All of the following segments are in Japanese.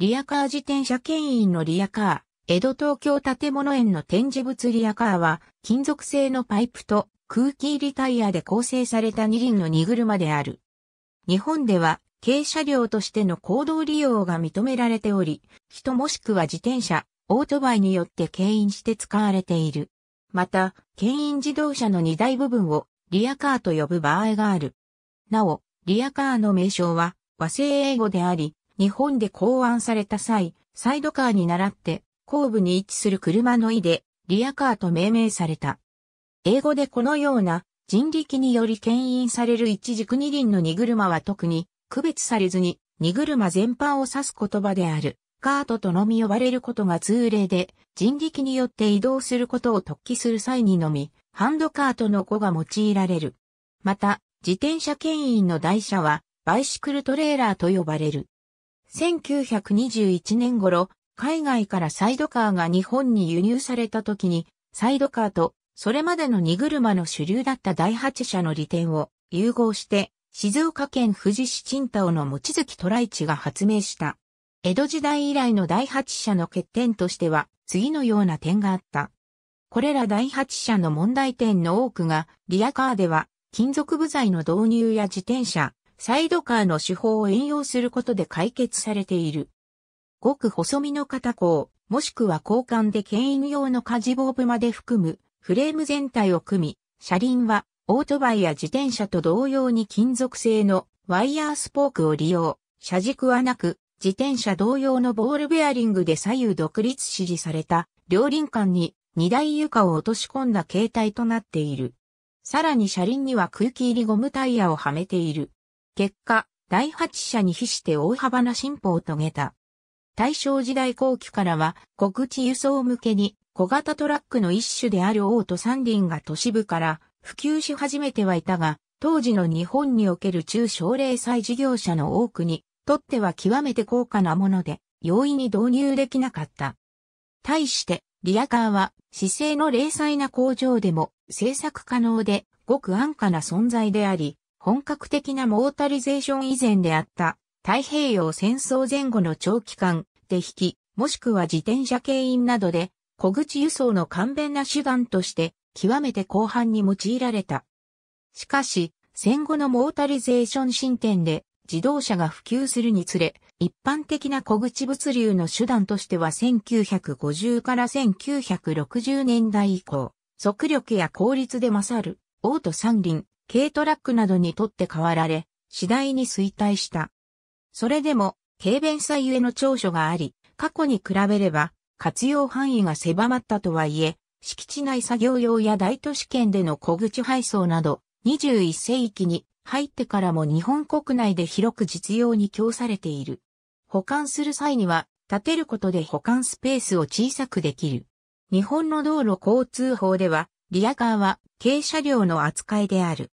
リアカー自転車牽引のリアカー、江戸東京建物園の展示物リアカーは、金属製のパイプと空気入りタイヤで構成された二輪の荷車である。日本では、軽車両としての行動利用が認められており、人もしくは自転車、オートバイによって牽引して使われている。また、牽引自動車の荷台部分をリアカーと呼ぶ場合がある。なお、リアカーの名称は和製英語であり、日本で考案された際、サイドカーに倣って後部に位置する車の意でリアカーと命名された。英語でこのような人力により牽引される一軸二輪の荷車は特に区別されずに荷車全般を指す言葉であるカートとのみ呼ばれることが通例で人力によって移動することを突起する際にのみハンドカートの語が用いられる。また自転車牽引の台車はバイシクルトレーラーと呼ばれる。1921年頃、海外からサイドカーが日本に輸入された時に、サイドカーとそれまでの荷車の主流だった第8車の利点を融合して、静岡県富士市鎮太の持月トライチが発明した。江戸時代以来の第8社の欠点としては、次のような点があった。これら第8社の問題点の多くが、リアカーでは、金属部材の導入や自転車、サイドカーの手法を援用することで解決されている。ごく細身の肩甲、もしくは交換で牽引用のカジボーブまで含むフレーム全体を組み、車輪はオートバイや自転車と同様に金属製のワイヤースポークを利用、車軸はなく、自転車同様のボールベアリングで左右独立支持された両輪間に荷台床を落とし込んだ形態となっている。さらに車輪には空気入りゴムタイヤをはめている。結果、第8社に比して大幅な進歩を遂げた。大正時代後期からは、小口輸送向けに、小型トラックの一種であるオート三輪が都市部から普及し始めてはいたが、当時の日本における中小零細事業者の多くにとっては極めて高価なもので、容易に導入できなかった。対して、リアカーは、姿勢の零細な工場でも制作可能で、ごく安価な存在であり、本格的なモータリゼーション以前であった太平洋戦争前後の長期間、で引き、もしくは自転車牽引などで、小口輸送の簡便な手段として、極めて広範に用いられた。しかし、戦後のモータリゼーション進展で、自動車が普及するにつれ、一般的な小口物流の手段としては1950から1960年代以降、速力や効率で勝る、オート三輪、軽トラックなどにとって代わられ、次第に衰退した。それでも、軽便さゆえの長所があり、過去に比べれば、活用範囲が狭まったとはいえ、敷地内作業用や大都市圏での小口配送など、21世紀に入ってからも日本国内で広く実用に供されている。保管する際には、建てることで保管スペースを小さくできる。日本の道路交通法では、リアカーは軽車両の扱いである。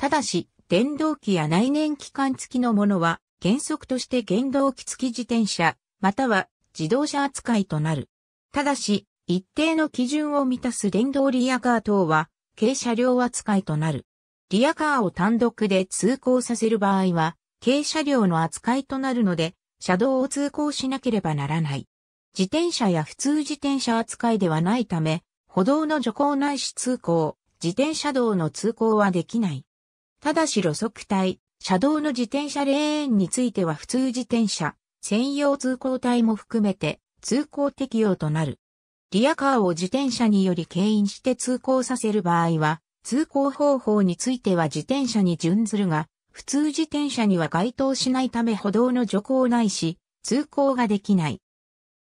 ただし、電動機や内燃機関付きのものは、原則として原動機付き自転車、または自動車扱いとなる。ただし、一定の基準を満たす電動リアカー等は、軽車両扱いとなる。リアカーを単独で通行させる場合は、軽車両の扱いとなるので、車道を通行しなければならない。自転車や普通自転車扱いではないため、歩道の徐行ないし通行、自転車道の通行はできない。ただし路側帯、車道の自転車レーンについては普通自転車、専用通行帯も含めて通行適用となる。リアカーを自転車により牽引して通行させる場合は、通行方法については自転車に準ずるが、普通自転車には該当しないため歩道の徐行ないし、通行ができない。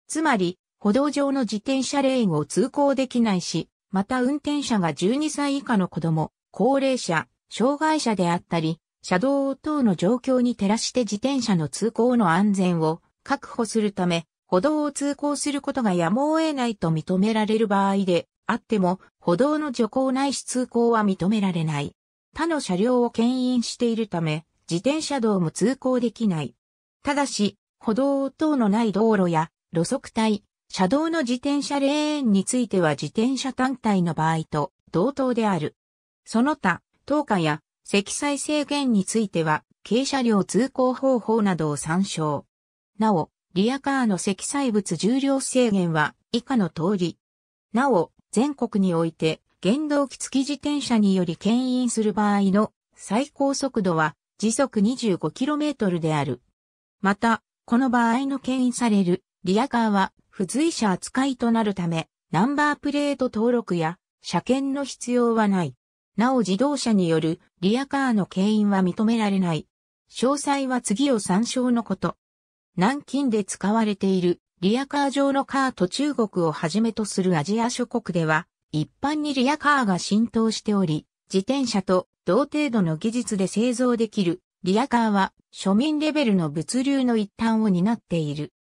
つまり、歩道上の自転車レーンを通行できないし、また運転者が12歳以下の子供、高齢者、障害者であったり、車道等の状況に照らして自転車の通行の安全を確保するため、歩道を通行することがやむを得ないと認められる場合であっても、歩道の徐行ないし通行は認められない。他の車両を牽引しているため、自転車道も通行できない。ただし、歩道等のない道路や路側帯、車道の自転車レーンについては自転車単体の場合と同等である。その他、等価や積載制限については、軽車両通行方法などを参照。なお、リアカーの積載物重量制限は以下の通り。なお、全国において、原動機付き自転車により牽引する場合の最高速度は時速 25km である。また、この場合の牽引されるリアカーは付随車扱いとなるため、ナンバープレート登録や車検の必要はない。なお自動車によるリアカーの牽引は認められない。詳細は次を参照のこと。南京で使われているリアカー上のカート中国をはじめとするアジア諸国では一般にリアカーが浸透しており、自転車と同程度の技術で製造できるリアカーは庶民レベルの物流の一端を担っている。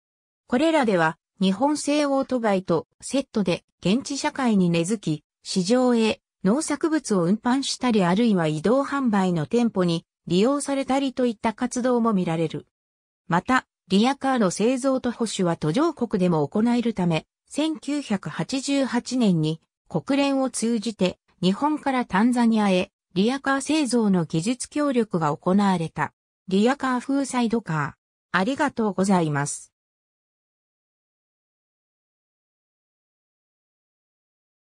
これらでは日本製オートバイとセットで現地社会に根付き、市場へ農作物を運搬したりあるいは移動販売の店舗に利用されたりといった活動も見られる。また、リアカーの製造と保守は途上国でも行えるため、1988年に国連を通じて日本からタンザニアへリアカー製造の技術協力が行われた。リアカー風サイドカー。ありがとうございます。